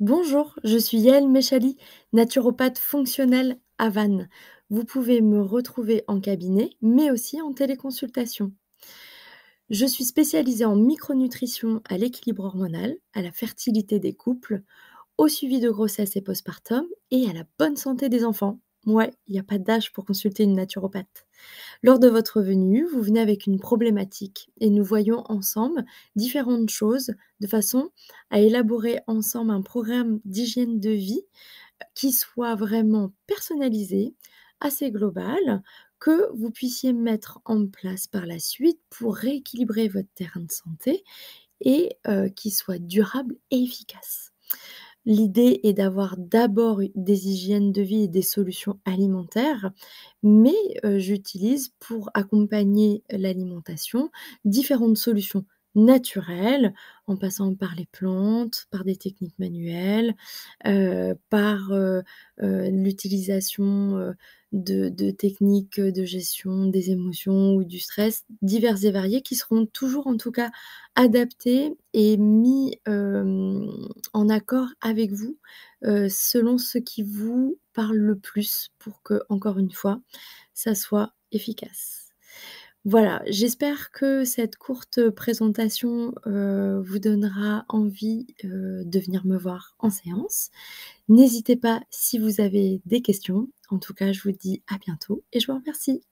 Bonjour, je suis Yael Méchali, naturopathe fonctionnelle à Vannes. Vous pouvez me retrouver en cabinet, mais aussi en téléconsultation. Je suis spécialisée en micronutrition à l'équilibre hormonal, à la fertilité des couples, au suivi de grossesse et postpartum et à la bonne santé des enfants. Ouais, il n'y a pas d'âge pour consulter une naturopathe. Lors de votre venue, vous venez avec une problématique et nous voyons ensemble différentes choses de façon à élaborer ensemble un programme d'hygiène de vie euh, qui soit vraiment personnalisé, assez global, que vous puissiez mettre en place par la suite pour rééquilibrer votre terrain de santé et euh, qui soit durable et efficace. L'idée est d'avoir d'abord des hygiènes de vie et des solutions alimentaires, mais euh, j'utilise pour accompagner l'alimentation différentes solutions naturelles, en passant par les plantes, par des techniques manuelles, euh, par euh, l'utilisation de, techniques de gestion des émotions ou du stress diverses et variées qui seront toujours en tout cas adaptées et mis euh, en accord avec vous euh, selon ce qui vous parle le plus pour que, encore une fois, ça soit efficace. Voilà, j'espère que cette courte présentation euh, vous donnera envie euh, de venir me voir en séance. N'hésitez pas si vous avez des questions. En tout cas, je vous dis à bientôt et je vous remercie.